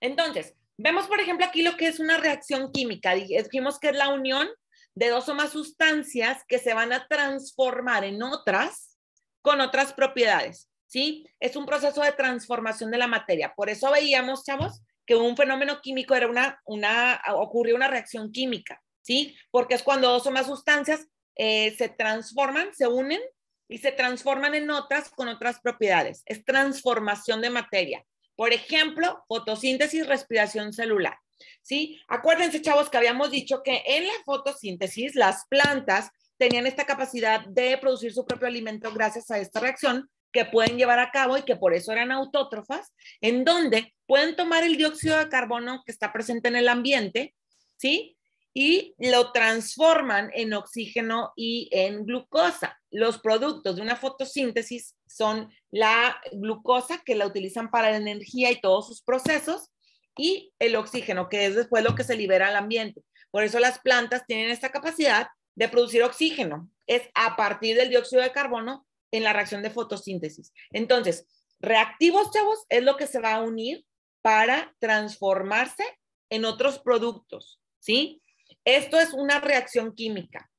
entonces, vemos por ejemplo aquí lo que es una reacción química. Dijimos que es la unión de dos o más sustancias que se van a transformar en otras con otras propiedades, ¿sí? Es un proceso de transformación de la materia. Por eso veíamos, chavos, que un fenómeno químico era una, una, ocurrió una reacción química. ¿sí? Porque es cuando dos o más sustancias eh, se transforman, se unen y se transforman en otras con otras propiedades. Es transformación de materia. Por ejemplo, fotosíntesis, respiración celular. ¿Sí? Acuérdense, chavos, que habíamos dicho que en la fotosíntesis las plantas tenían esta capacidad de producir su propio alimento gracias a esta reacción que pueden llevar a cabo y que por eso eran autótrofas, en donde pueden tomar el dióxido de carbono que está presente en el ambiente, ¿sí? y lo transforman en oxígeno y en glucosa. Los productos de una fotosíntesis son la glucosa que la utilizan para la energía y todos sus procesos y el oxígeno, que es después lo que se libera al ambiente. Por eso las plantas tienen esta capacidad de producir oxígeno. Es a partir del dióxido de carbono en la reacción de fotosíntesis. Entonces, reactivos, chavos, es lo que se va a unir para transformarse en otros productos, ¿sí? Esto es una reacción química.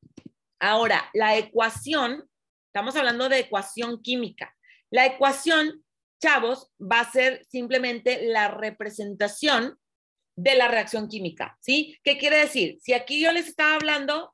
Ahora, la ecuación, estamos hablando de ecuación química. La ecuación, chavos, va a ser simplemente la representación de la reacción química, ¿sí? ¿Qué quiere decir? Si aquí yo les estaba hablando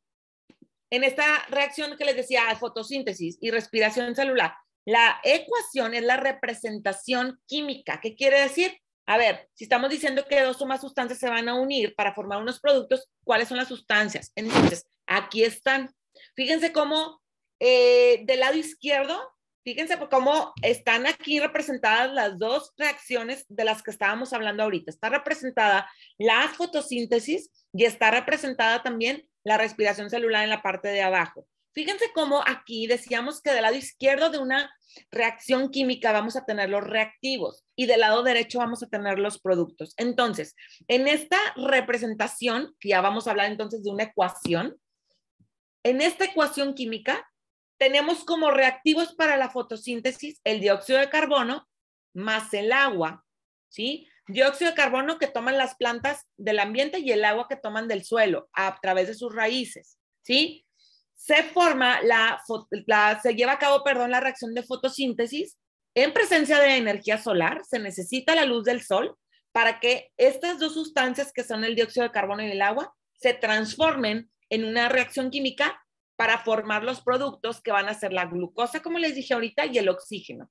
en esta reacción que les decía, fotosíntesis y respiración celular, la ecuación es la representación química. ¿Qué quiere decir? a ver, si estamos diciendo que dos o más sustancias se van a unir para formar unos productos, ¿cuáles son las sustancias? Entonces, aquí están. Fíjense cómo eh, del lado izquierdo, fíjense cómo están aquí representadas las dos reacciones de las que estábamos hablando ahorita. Está representada la fotosíntesis y está representada también la respiración celular en la parte de abajo. Fíjense cómo aquí decíamos que del lado izquierdo de una reacción química vamos a tener los reactivos y del lado derecho vamos a tener los productos. Entonces, en esta representación, que ya vamos a hablar entonces de una ecuación, en esta ecuación química tenemos como reactivos para la fotosíntesis el dióxido de carbono más el agua, ¿sí? Dióxido de carbono que toman las plantas del ambiente y el agua que toman del suelo a través de sus raíces, ¿sí? se forma la, se lleva a cabo, perdón, la reacción de fotosíntesis en presencia de energía solar, se necesita la luz del sol para que estas dos sustancias que son el dióxido de carbono y el agua se transformen en una reacción química para formar los productos que van a ser la glucosa, como les dije ahorita, y el oxígeno.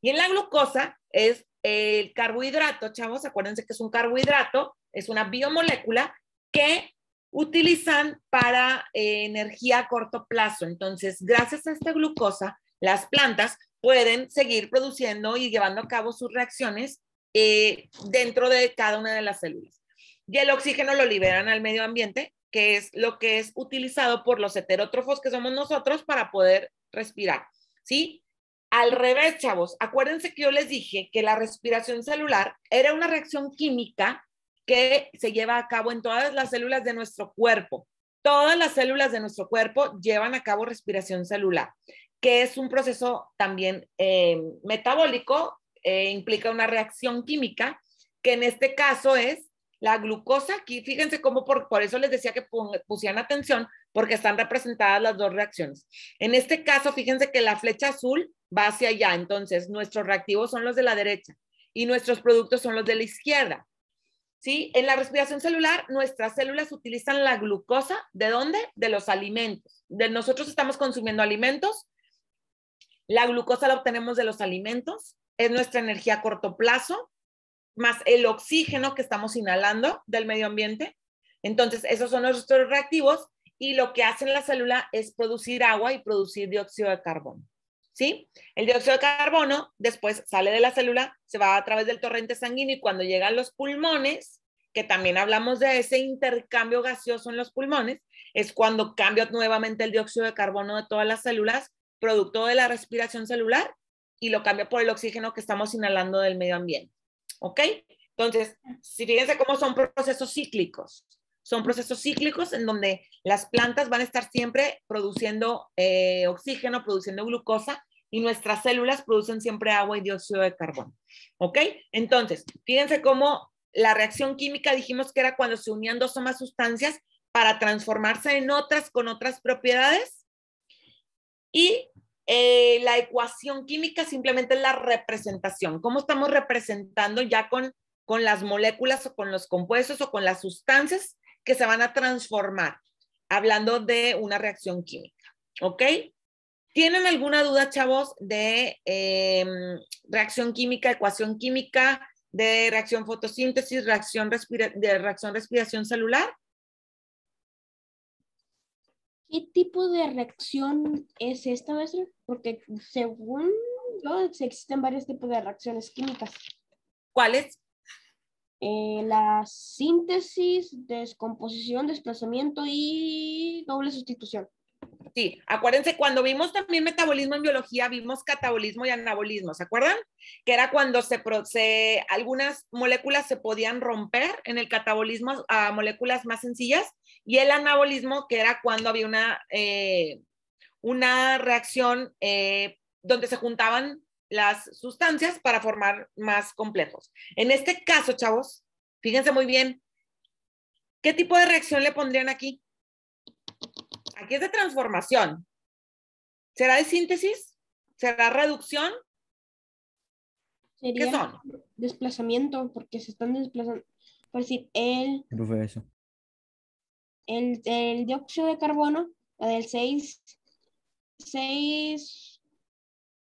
Y en la glucosa es el carbohidrato, chavos, acuérdense que es un carbohidrato, es una biomolécula que utilizan para eh, energía a corto plazo. Entonces, gracias a esta glucosa, las plantas pueden seguir produciendo y llevando a cabo sus reacciones eh, dentro de cada una de las células. Y el oxígeno lo liberan al medio ambiente, que es lo que es utilizado por los heterótrofos que somos nosotros para poder respirar. ¿Sí? Al revés, chavos, acuérdense que yo les dije que la respiración celular era una reacción química que se lleva a cabo en todas las células de nuestro cuerpo. Todas las células de nuestro cuerpo llevan a cabo respiración celular, que es un proceso también eh, metabólico, eh, implica una reacción química, que en este caso es la glucosa. Aquí fíjense cómo, por, por eso les decía que pusieran atención, porque están representadas las dos reacciones. En este caso, fíjense que la flecha azul va hacia allá, entonces nuestros reactivos son los de la derecha y nuestros productos son los de la izquierda. ¿sí? En la respiración celular, nuestras células utilizan la glucosa, ¿de dónde? De los alimentos. De nosotros estamos consumiendo alimentos, la glucosa la obtenemos de los alimentos, es nuestra energía a corto plazo, más el oxígeno que estamos inhalando del medio ambiente. Entonces, esos son nuestros reactivos y lo que hace la célula es producir agua y producir dióxido de carbono. ¿sí? El dióxido de carbono después sale de la célula, se va a través del torrente sanguíneo y cuando llegan los pulmones, que también hablamos de ese intercambio gaseoso en los pulmones, es cuando cambia nuevamente el dióxido de carbono de todas las células, producto de la respiración celular, y lo cambia por el oxígeno que estamos inhalando del medio ambiente. ¿Ok? Entonces, si fíjense cómo son procesos cíclicos. Son procesos cíclicos en donde las plantas van a estar siempre produciendo eh, oxígeno, produciendo glucosa, y nuestras células producen siempre agua y dióxido de carbono. ¿Ok? Entonces, fíjense cómo la reacción química dijimos que era cuando se unían dos o más sustancias para transformarse en otras con otras propiedades. Y eh, la ecuación química simplemente es la representación. ¿Cómo estamos representando ya con, con las moléculas o con los compuestos o con las sustancias que se van a transformar? Hablando de una reacción química. ¿Ok? ¿Tienen alguna duda, chavos, de eh, reacción química, ecuación química, de reacción fotosíntesis, reacción de reacción respiración celular? ¿Qué tipo de reacción es esta, maestra? Porque según yo, existen varios tipos de reacciones químicas. ¿Cuáles? Eh, la síntesis, descomposición, desplazamiento y doble sustitución. Sí, acuérdense, cuando vimos también metabolismo en biología, vimos catabolismo y anabolismo, ¿se acuerdan? Que era cuando se, algunas moléculas se podían romper en el catabolismo a moléculas más sencillas y el anabolismo, que era cuando había una, eh, una reacción eh, donde se juntaban las sustancias para formar más complejos. En este caso, chavos, fíjense muy bien, ¿qué tipo de reacción le pondrían aquí? es de transformación. ¿Será de síntesis? ¿Será reducción? ¿Qué son? Desplazamiento, porque se están desplazando. Por decir, el. ¿Qué eso? El, dióxido de carbono, del 6, 6,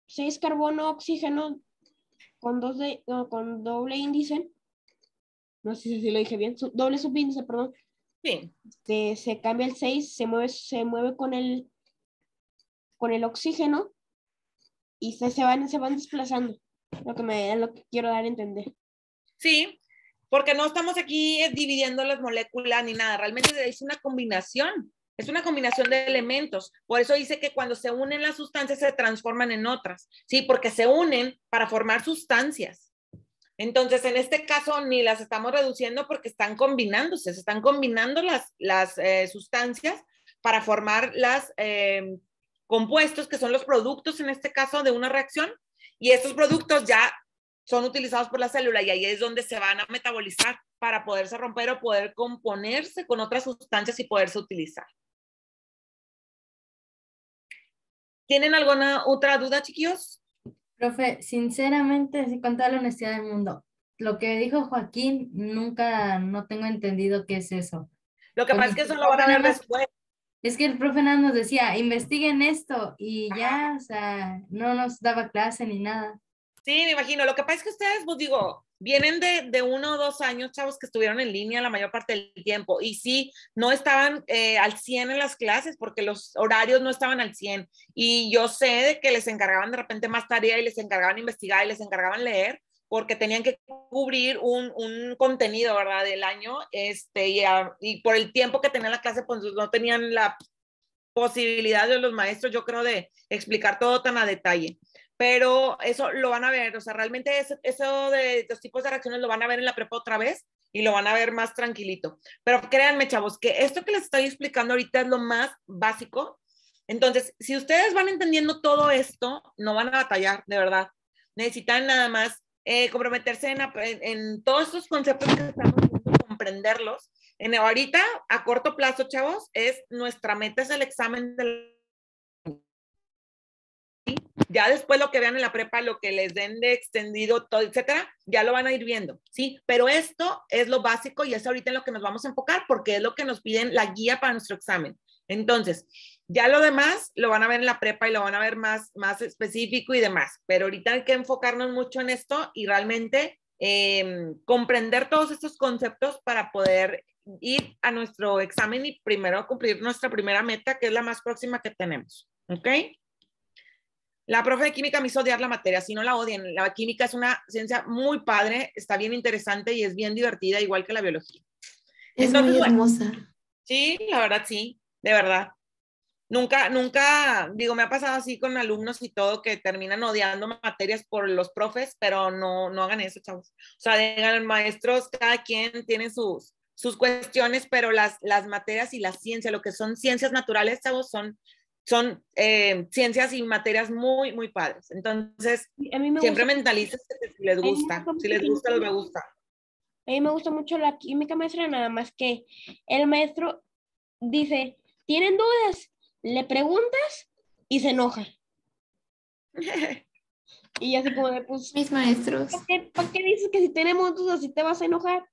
6 carbono oxígeno con, dos de, con doble índice, no sé si lo dije bien, doble subíndice, perdón, Sí. se cambia el 6, se mueve, se mueve con, el, con el oxígeno y se, van, se van desplazando. Lo que, me, lo que quiero dar a entender. Sí, porque no estamos aquí eh, dividiendo las moléculas ni nada, realmente es una combinación, es una combinación de elementos. Por eso dice que cuando se unen las sustancias se transforman en otras, ¿sí? Porque se unen para formar sustancias. Entonces, en este caso, ni las estamos reduciendo porque están combinándose, se están combinando las, eh, sustancias para formar los em, compuestos, que son los productos, en este caso, de una reacción. Y estos productos ya son utilizados por la célula y ahí es donde se van a metabolizar para poderse romper o poder componerse con otras sustancias y poderse utilizar. ¿Tienen alguna otra duda, chiquillos? Profe, sinceramente, con toda la honestidad del mundo, lo que dijo Joaquín, nunca, no tengo entendido qué es eso. Lo que pasa es que eso lo van a ver después. Es que el profe nada nos decía, investiguen esto, y ya, o sea, no nos daba clase ni nada. Sí, me imagino. Lo que pasa es que ustedes, pues digo, vienen de, uno o dos años, chavos, que estuvieron en línea la mayor parte del tiempo y sí, no estaban eh, al 100 en las clases porque los horarios no estaban al 100 y yo sé de que les encargaban de repente más tarea y les encargaban investigar y les encargaban leer porque tenían que cubrir un, contenido, ¿verdad?, del año, este, y, por el tiempo que tenía la clase, pues no tenían la posibilidad de los maestros, yo creo, de explicar todo tan a detalle pero eso lo van a ver, o sea, realmente eso, eso de los tipos de reacciones lo van a ver en la prepa otra vez y lo van a ver más tranquilito. Pero créanme, chavos, que esto que les estoy explicando ahorita es lo más básico. Entonces, si ustedes van entendiendo todo esto, no van a batallar, de verdad. Necesitan nada más eh, comprometerse en, en, todos estos conceptos que estamos viendo, comprenderlos. En, ahorita, a corto plazo, chavos, es nuestra meta es el examen de ya después lo que vean en la prepa, lo que les den de extendido, todo, etcétera, ya lo van a ir viendo, ¿sí? Pero esto es lo básico y es ahorita en lo que nos vamos a enfocar porque es lo que nos piden la guía para nuestro examen. Entonces, ya lo demás lo van a ver en la prepa y lo van a ver más, más específico y demás. Pero ahorita hay que enfocarnos mucho en esto y realmente em, comprender todos estos conceptos para poder ir a nuestro examen y primero cumplir nuestra primera meta, que es la más próxima que tenemos. ¿Ok? La profe de química me hizo odiar la materia, si no la odien. la química es una ciencia muy padre, está bien interesante y es bien divertida, igual que la biología. Es muy hermosa. sí, la verdad sí, de verdad. Nunca, nunca, digo, me ha pasado así con alumnos y todo que terminan odiando materias por los profes, pero no, no hagan eso, chavos. O sea, los maestros, cada quien tiene sus, sus cuestiones, pero las, las materias y la ciencia, lo que son ciencias naturales, chavos, son son eh, ciencias y materias muy, muy padres. Entonces, siempre mentalices si les gusta. Si les gusta, les va a A mí me gusta mucho la química maestra, nada más que el maestro dice, ¿tienen dudas? Le preguntas y se enoja. y así como de, pues... Mis maestros. ¿por qué, dices que si tenemos dudas si te vas a enojar?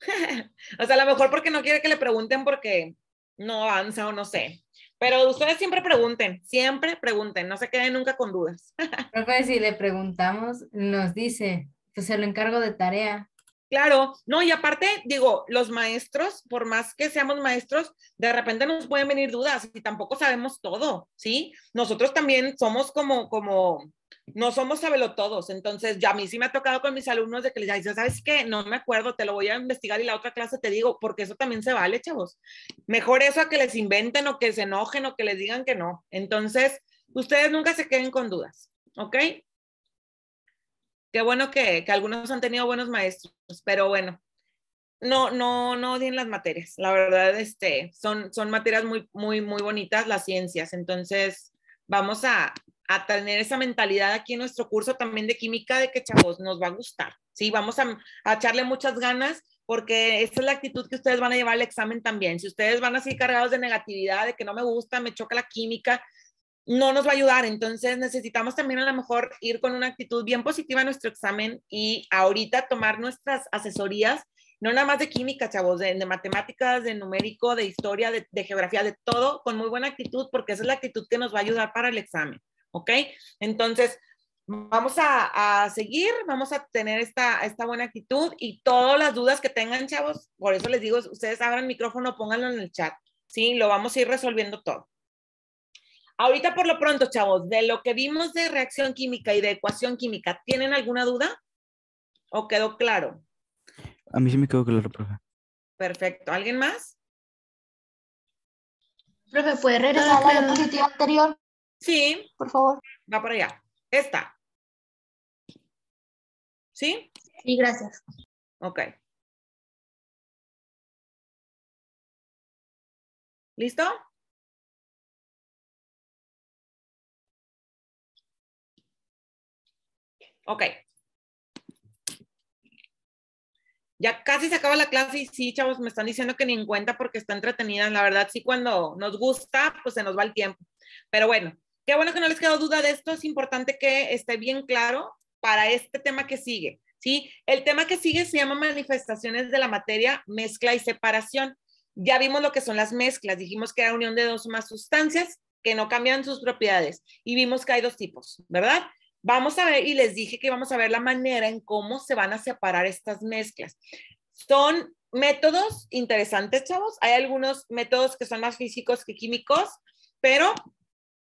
o sea, a lo mejor porque no quiere que le pregunten porque no avanza o no sé. Pero ustedes siempre pregunten, siempre pregunten, no se queden nunca con dudas. si le preguntamos, nos dice, pues se lo encargo de tarea. Claro, no, y aparte, digo, los maestros, por más que seamos maestros, de repente nos pueden venir dudas y tampoco sabemos todo, ¿sí? Nosotros también somos como, como, no somos todos entonces ya a mí sí me ha tocado con mis alumnos de que les ya ¿sabes qué? No me acuerdo, te lo voy a investigar y la otra clase te digo, porque eso también se vale, chavos. Mejor eso a que les inventen o que se enojen o que les digan que no. Entonces, ustedes nunca se queden con dudas, ¿ok? Qué bueno que, algunos han tenido buenos maestros, pero bueno, no, no, no odien las materias. La verdad, este, son, son materias muy, muy, muy bonitas, las ciencias. Entonces, vamos a, a tener esa mentalidad aquí en nuestro curso también de química de que, chavos, nos va a gustar. Sí, vamos a, a echarle muchas ganas porque esa es la actitud que ustedes van a llevar al examen también. Si ustedes van así cargados de negatividad, de que no me gusta, me choca la química, no nos va a ayudar. Entonces necesitamos también a lo mejor ir con una actitud bien positiva a nuestro examen y ahorita tomar nuestras asesorías, no nada más de química, chavos, de, matemáticas, de numérico, de historia, de, geografía, de todo, con muy buena actitud, porque esa es la actitud que nos va a ayudar para el examen. ¿Ok? Entonces... Vamos a, seguir, vamos a tener esta, esta buena actitud y todas las dudas que tengan, chavos, por eso les digo, ustedes abran el micrófono, pónganlo en el chat, ¿sí? Lo vamos a ir resolviendo todo. Ahorita por lo pronto, chavos, de lo que vimos de reacción química y de ecuación química, ¿tienen alguna duda? ¿O quedó claro? A mí sí me quedó claro, profe. Perfecto. ¿Alguien más? Profe, ¿puede regresar a la diapositiva anterior? Sí. Por favor. Va por allá. Esta. ¿Sí? Sí, gracias. Ok. ¿Listo? Ok. Ya casi se acaba la clase y sí, chavos, me están diciendo que ni en cuenta porque está entretenida. La verdad, sí, cuando nos gusta, pues se nos va el tiempo. Pero bueno, qué bueno que no les quedó duda de esto. Es importante que esté bien claro para este tema que sigue. ¿sí? El tema que sigue se llama manifestaciones de la materia, mezcla y separación. Ya vimos lo que son las mezclas, dijimos que era unión de dos o más sustancias que no cambian sus propiedades y vimos que hay dos tipos, ¿verdad? Vamos a ver, y les dije que vamos a ver la manera en cómo se van a separar estas mezclas. Son métodos interesantes, chavos. Hay algunos métodos que son más físicos que químicos, pero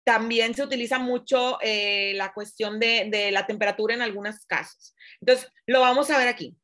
también se utiliza mucho eh, la cuestión de, la temperatura en algunos casos. Entonces, lo vamos a ver aquí.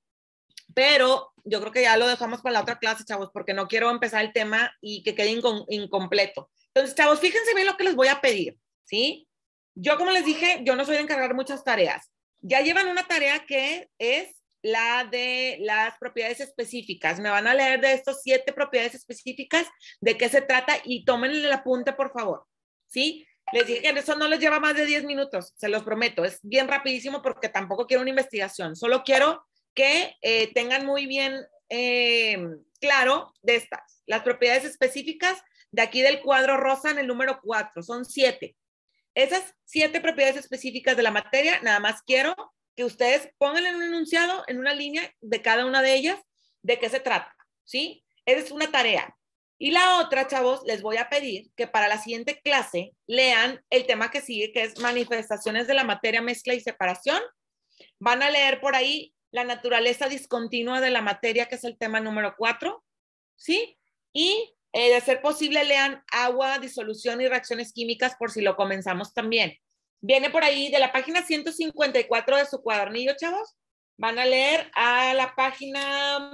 Pero yo creo que ya lo dejamos para la otra clase, chavos, porque no quiero empezar el tema y que quede incompleto. Entonces, chavos, fíjense bien lo que les voy a pedir, ¿sí? Yo, como les dije, yo no soy de encargar muchas tareas. Ya llevan una tarea que es la de las propiedades específicas. Me van a leer de estos siete propiedades específicas de qué se trata y tomen la apunte, por favor. ¿Sí? Les dije que eso no les lleva más de 10 minutos, se los prometo. Es bien rapidísimo porque tampoco quiero una investigación. Solo quiero que eh, tengan muy bien eh, claro de estas, las propiedades específicas de aquí del cuadro rosa en el número cuatro, Son siete. Esas siete propiedades específicas de la materia, nada más quiero que ustedes pongan en un enunciado, en una línea de cada una de ellas, de qué se trata, ¿sí? Esa es una tarea. Y la otra, chavos, les voy a pedir que para la siguiente clase lean el tema que sigue, que es manifestaciones de la materia, mezcla y separación. Van a leer por ahí la naturaleza discontinua de la materia, que es el tema número cuatro, ¿sí? Y eh, de ser posible, lean agua, disolución y reacciones químicas por si lo comenzamos también. Viene por ahí de la página 154 de su cuadernillo, chavos. Van a leer a la página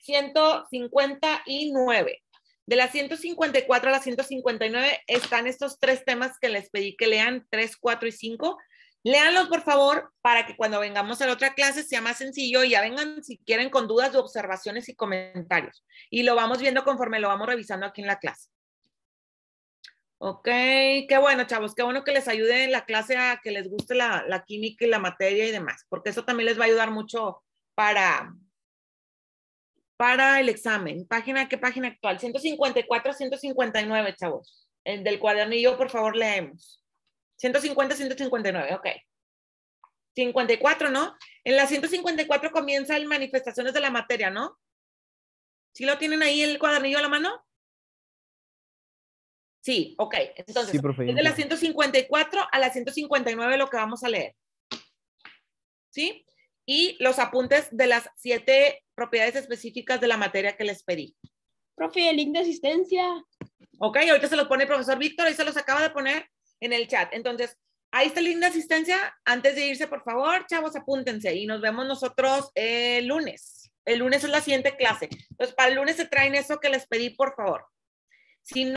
159. De la 154 a la 159 están estos tres temas que les pedí que lean, 3, 4 y 5. Léanlos, por favor, para que cuando vengamos a la otra clase sea más sencillo y ya vengan si quieren con dudas observaciones y comentarios. Y lo vamos viendo conforme lo vamos revisando aquí en la clase. Ok, qué bueno, chavos, qué bueno que les ayude en la clase a que les guste la, química y la materia y demás, porque eso también les va a ayudar mucho para, para el examen. Página, ¿qué página actual? 154, 159, chavos. El del cuadernillo, por favor, leemos. 150, 159, ok. 54, ¿no? En la 154 comienza el manifestaciones de la materia, ¿no? ¿Sí lo tienen ahí el cuadernillo a la mano? Sí, ok. Entonces, es de la 154 a la 159 lo que vamos a leer. ¿Sí? Y los apuntes de las siete propiedades específicas de la materia que les pedí. Profe, el link de asistencia. Ok, ahorita se los pone el profesor Víctor, ahí se los acaba de poner en el chat. Entonces, ahí está linda asistencia. Antes de irse, por favor, chavos, apúntense y nos vemos nosotros el lunes. El lunes es la siguiente clase. Entonces, para el lunes se traen eso que les pedí, por favor. Si